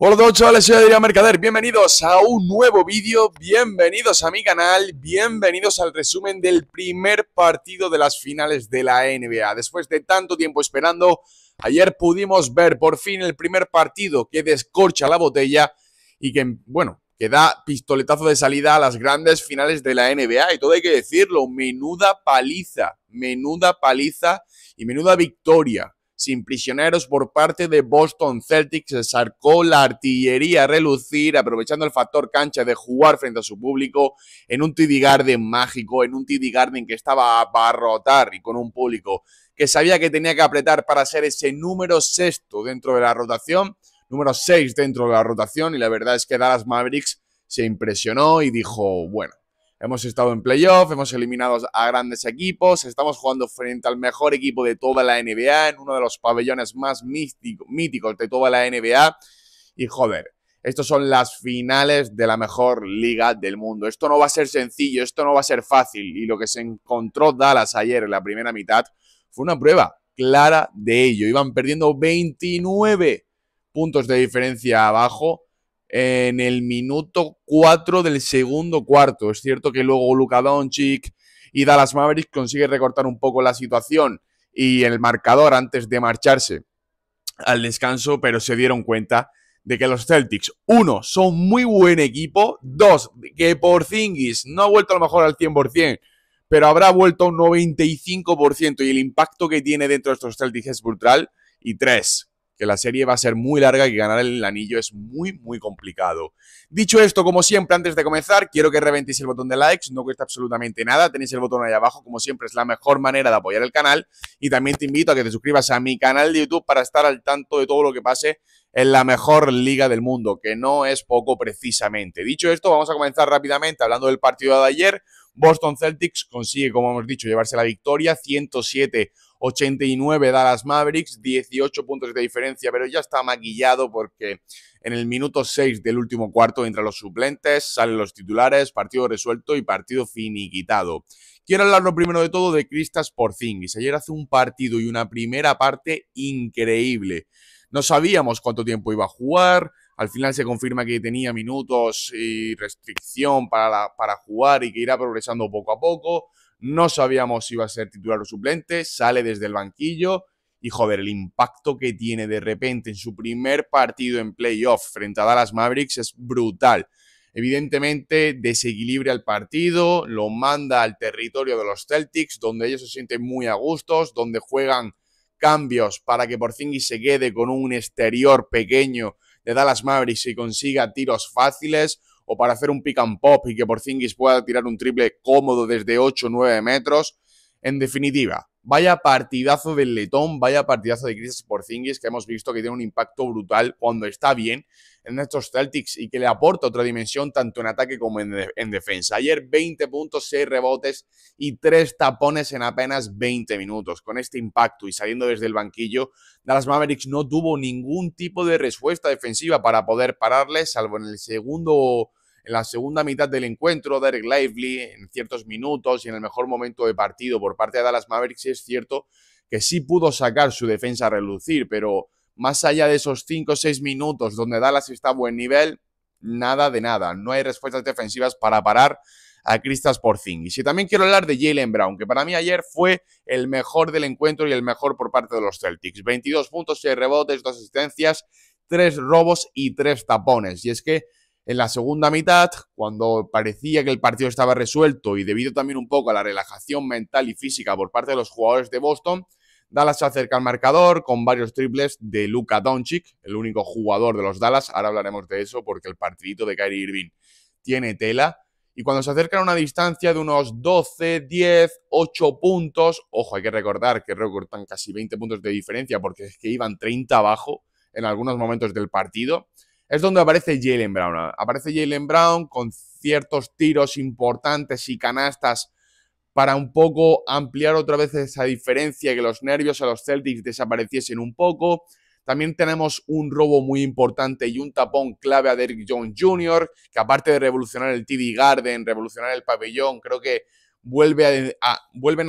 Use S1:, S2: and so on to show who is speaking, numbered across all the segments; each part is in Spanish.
S1: Hola a todos chavales, soy Adrián Mercader, bienvenidos a un nuevo vídeo, bienvenidos a mi canal, bienvenidos al resumen del primer partido de las finales de la NBA. Después de tanto tiempo esperando, ayer pudimos ver por fin el primer partido que descorcha la botella y que, bueno, que da pistoletazo de salida a las grandes finales de la NBA. Y todo hay que decirlo, menuda paliza, menuda paliza y menuda victoria sin prisioneros por parte de Boston Celtics. Se sacó la artillería a relucir, aprovechando el factor cancha de jugar frente a su público en un TD Garden mágico, en un TD Garden que estaba a barrotar y con un público que sabía que tenía que apretar para ser ese número sexto dentro de la rotación, número seis dentro de la rotación. Y la verdad es que Dallas Mavericks se impresionó y dijo, bueno, Hemos estado en playoff, hemos eliminado a grandes equipos, estamos jugando frente al mejor equipo de toda la NBA, en uno de los pabellones más míticos de toda la NBA. Y joder, estos son las finales de la mejor liga del mundo. Esto no va a ser sencillo, esto no va a ser fácil. Y lo que se encontró Dallas ayer en la primera mitad fue una prueba clara de ello. Iban perdiendo 29 puntos de diferencia abajo en el minuto 4 del segundo cuarto. Es cierto que luego Luka Doncic y Dallas Mavericks consigue recortar un poco la situación y el marcador antes de marcharse al descanso, pero se dieron cuenta de que los Celtics, uno, son muy buen equipo, dos, que por Zingis no ha vuelto a lo mejor al 100%, pero habrá vuelto a un 95% y el impacto que tiene dentro de estos Celtics es brutal, y tres, que la serie va a ser muy larga y ganar el anillo es muy, muy complicado. Dicho esto, como siempre, antes de comenzar, quiero que reventéis el botón de likes, no cuesta absolutamente nada, tenéis el botón ahí abajo, como siempre es la mejor manera de apoyar el canal y también te invito a que te suscribas a mi canal de YouTube para estar al tanto de todo lo que pase en la mejor liga del mundo, que no es poco precisamente. Dicho esto, vamos a comenzar rápidamente hablando del partido de ayer. Boston Celtics consigue, como hemos dicho, llevarse la victoria 107 89 Dallas Mavericks, 18 puntos de diferencia, pero ya está maquillado porque en el minuto 6 del último cuarto entran los suplentes, salen los titulares, partido resuelto y partido finiquitado. Quiero hablarlo primero de todo de Cristas Porzingis. Ayer hace un partido y una primera parte increíble. No sabíamos cuánto tiempo iba a jugar. Al final se confirma que tenía minutos y restricción para, para jugar y que irá progresando poco a poco no sabíamos si iba a ser titular o suplente, sale desde el banquillo y joder, el impacto que tiene de repente en su primer partido en playoff frente a Dallas Mavericks es brutal. Evidentemente desequilibra el partido, lo manda al territorio de los Celtics, donde ellos se sienten muy a gustos, donde juegan cambios para que fin se quede con un exterior pequeño de Dallas Mavericks y consiga tiros fáciles, o para hacer un pick and pop y que Porzingis pueda tirar un triple cómodo desde 8 o 9 metros. En definitiva, vaya partidazo del letón, vaya partidazo de Chris Porzingis que hemos visto que tiene un impacto brutal cuando está bien en estos Celtics y que le aporta otra dimensión tanto en ataque como en, en defensa. Ayer 20 puntos, 6 rebotes y 3 tapones en apenas 20 minutos. Con este impacto y saliendo desde el banquillo, Dallas Mavericks no tuvo ningún tipo de respuesta defensiva para poder pararle, salvo en el segundo en la segunda mitad del encuentro, Derek Lively en ciertos minutos y en el mejor momento de partido por parte de Dallas Mavericks, es cierto que sí pudo sacar su defensa a relucir, pero más allá de esos 5 o 6 minutos donde Dallas está a buen nivel, nada de nada. No hay respuestas defensivas para parar a Cristas Porzingis. Y también quiero hablar de Jalen Brown, que para mí ayer fue el mejor del encuentro y el mejor por parte de los Celtics. 22 puntos, 6 rebotes, 2 asistencias, 3 robos y 3 tapones. Y es que en la segunda mitad, cuando parecía que el partido estaba resuelto y debido también un poco a la relajación mental y física por parte de los jugadores de Boston, Dallas se acerca al marcador con varios triples de Luka Doncic, el único jugador de los Dallas. Ahora hablaremos de eso porque el partidito de Kyrie Irving tiene tela. Y cuando se acercan a una distancia de unos 12, 10, 8 puntos, ojo, hay que recordar que recortan casi 20 puntos de diferencia porque es que iban 30 abajo en algunos momentos del partido es donde aparece Jalen Brown. Aparece Jalen Brown con ciertos tiros importantes y canastas para un poco ampliar otra vez esa diferencia, que los nervios a los Celtics desapareciesen un poco. También tenemos un robo muy importante y un tapón clave a Derrick Jones Jr., que aparte de revolucionar el TD Garden, revolucionar el pabellón, creo que vuelven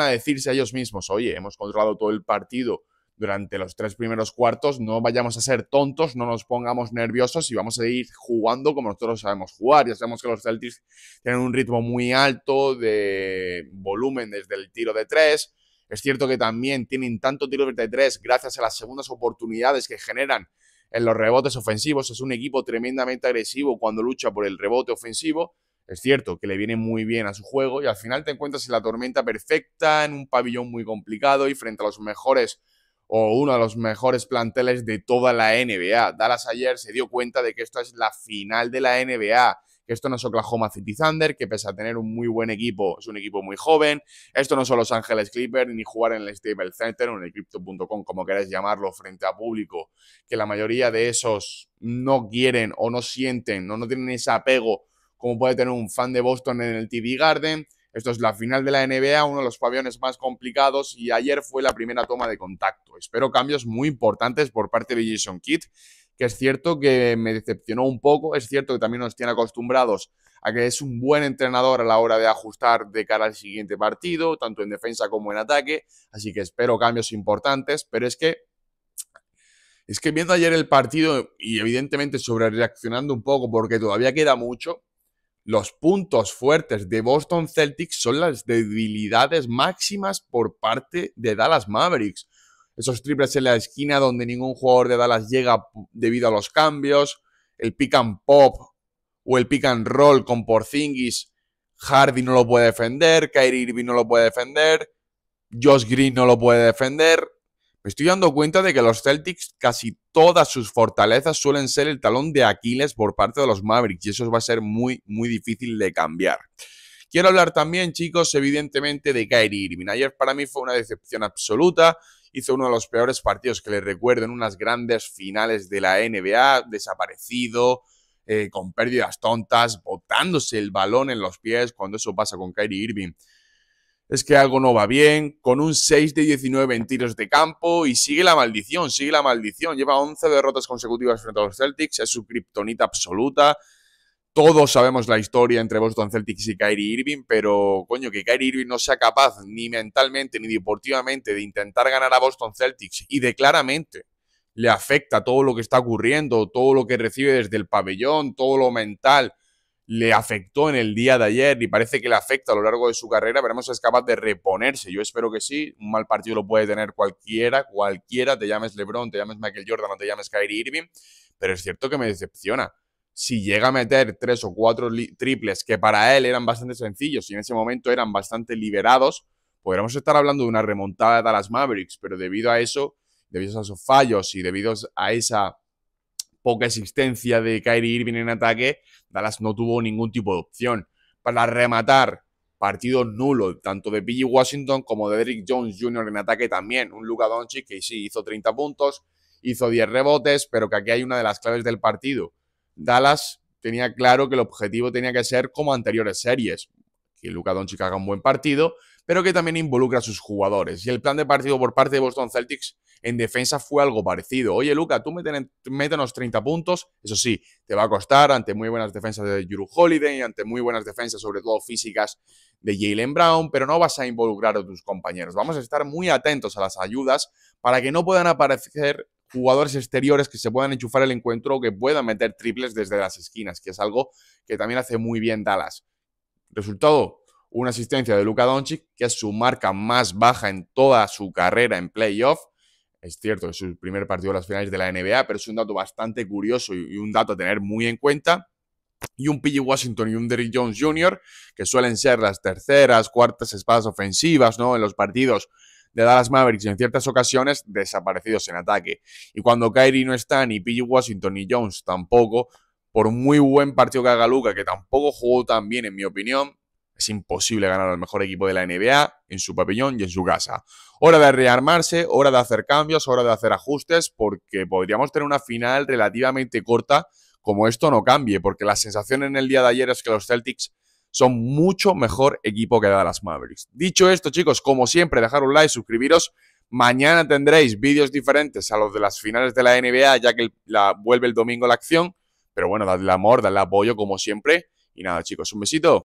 S1: a decirse a ellos mismos, oye, hemos controlado todo el partido, durante los tres primeros cuartos no vayamos a ser tontos, no nos pongamos nerviosos y vamos a ir jugando como nosotros sabemos jugar. Ya sabemos que los Celtics tienen un ritmo muy alto de volumen desde el tiro de tres. Es cierto que también tienen tanto tiro de tres gracias a las segundas oportunidades que generan en los rebotes ofensivos. Es un equipo tremendamente agresivo cuando lucha por el rebote ofensivo. Es cierto que le viene muy bien a su juego y al final te encuentras en la tormenta perfecta, en un pabellón muy complicado y frente a los mejores o uno de los mejores planteles de toda la NBA. Dallas ayer se dio cuenta de que esto es la final de la NBA, que esto no es Oklahoma City Thunder, que pese a tener un muy buen equipo, es un equipo muy joven, esto no son Los Ángeles Clippers, ni jugar en el Stable Center o en el Crypto.com, como queráis llamarlo, frente a público, que la mayoría de esos no quieren o no sienten, o no tienen ese apego como puede tener un fan de Boston en el TV Garden esto es la final de la NBA, uno de los paviones más complicados y ayer fue la primera toma de contacto. Espero cambios muy importantes por parte de Jason Kidd, que es cierto que me decepcionó un poco, es cierto que también nos tiene acostumbrados a que es un buen entrenador a la hora de ajustar de cara al siguiente partido, tanto en defensa como en ataque, así que espero cambios importantes, pero es que es que viendo ayer el partido y evidentemente sobre reaccionando un poco porque todavía queda mucho, los puntos fuertes de Boston Celtics son las debilidades máximas por parte de Dallas Mavericks. Esos triples en la esquina donde ningún jugador de Dallas llega debido a los cambios, el pick and pop o el pick and roll con Porzingis, Hardy no lo puede defender, Kyrie Irving no lo puede defender, Josh Green no lo puede defender, me estoy dando cuenta de que los Celtics casi todas sus fortalezas suelen ser el talón de Aquiles por parte de los Mavericks y eso va a ser muy, muy difícil de cambiar. Quiero hablar también, chicos, evidentemente de Kyrie Irving. Ayer para mí fue una decepción absoluta. Hizo uno de los peores partidos que le recuerdo en unas grandes finales de la NBA, desaparecido, eh, con pérdidas tontas, botándose el balón en los pies cuando eso pasa con Kyrie Irving es que algo no va bien, con un 6 de 19 en tiros de campo y sigue la maldición, sigue la maldición. Lleva 11 derrotas consecutivas frente a los Celtics, es su criptonita absoluta. Todos sabemos la historia entre Boston Celtics y Kyrie Irving, pero coño, que Kyrie Irving no sea capaz ni mentalmente ni deportivamente de intentar ganar a Boston Celtics y de claramente le afecta todo lo que está ocurriendo, todo lo que recibe desde el pabellón, todo lo mental le afectó en el día de ayer y parece que le afecta a lo largo de su carrera. Veremos si es capaz de reponerse. Yo espero que sí. Un mal partido lo puede tener cualquiera, cualquiera, te llames LeBron, te llames Michael Jordan, o te llames Kyrie Irving, pero es cierto que me decepciona. Si llega a meter tres o cuatro triples que para él eran bastante sencillos y en ese momento eran bastante liberados, podríamos estar hablando de una remontada de Dallas Mavericks, pero debido a eso, debido a esos fallos y debido a esa poca existencia de Kyrie Irving en ataque, Dallas no tuvo ningún tipo de opción. Para rematar, partido nulo, tanto de PG Washington como de Derrick Jones Jr. en ataque también. Un Luka Doncic que sí hizo 30 puntos, hizo 10 rebotes, pero que aquí hay una de las claves del partido. Dallas tenía claro que el objetivo tenía que ser como anteriores series, que Luka Doncic haga un buen partido, pero que también involucra a sus jugadores. Y el plan de partido por parte de Boston Celtics en defensa fue algo parecido. Oye, Luca, tú meten, métenos 30 puntos. Eso sí, te va a costar ante muy buenas defensas de Juru Holiday, ante muy buenas defensas, sobre todo físicas, de Jalen Brown, pero no vas a involucrar a tus compañeros. Vamos a estar muy atentos a las ayudas para que no puedan aparecer jugadores exteriores que se puedan enchufar el encuentro o que puedan meter triples desde las esquinas, que es algo que también hace muy bien Dallas. Resultado, una asistencia de Luca Doncic, que es su marca más baja en toda su carrera en playoff, es cierto, es su primer partido de las finales de la NBA, pero es un dato bastante curioso y un dato a tener muy en cuenta. Y un PG Washington y un Derrick Jones Jr., que suelen ser las terceras, cuartas espadas ofensivas, ¿no? En los partidos de Dallas Mavericks en ciertas ocasiones desaparecidos en ataque. Y cuando Kyrie no está, ni PG Washington ni Jones tampoco, por muy buen partido que haga Luca, que tampoco jugó tan bien en mi opinión, es imposible ganar al mejor equipo de la NBA en su pabellón y en su casa. Hora de rearmarse, hora de hacer cambios, hora de hacer ajustes, porque podríamos tener una final relativamente corta como esto no cambie, porque la sensación en el día de ayer es que los Celtics son mucho mejor equipo que Dallas Mavericks. Dicho esto, chicos, como siempre, dejar un like, suscribiros. Mañana tendréis vídeos diferentes a los de las finales de la NBA, ya que la, vuelve el domingo la acción. Pero bueno, dadle amor, dadle apoyo, como siempre. Y nada, chicos, un besito.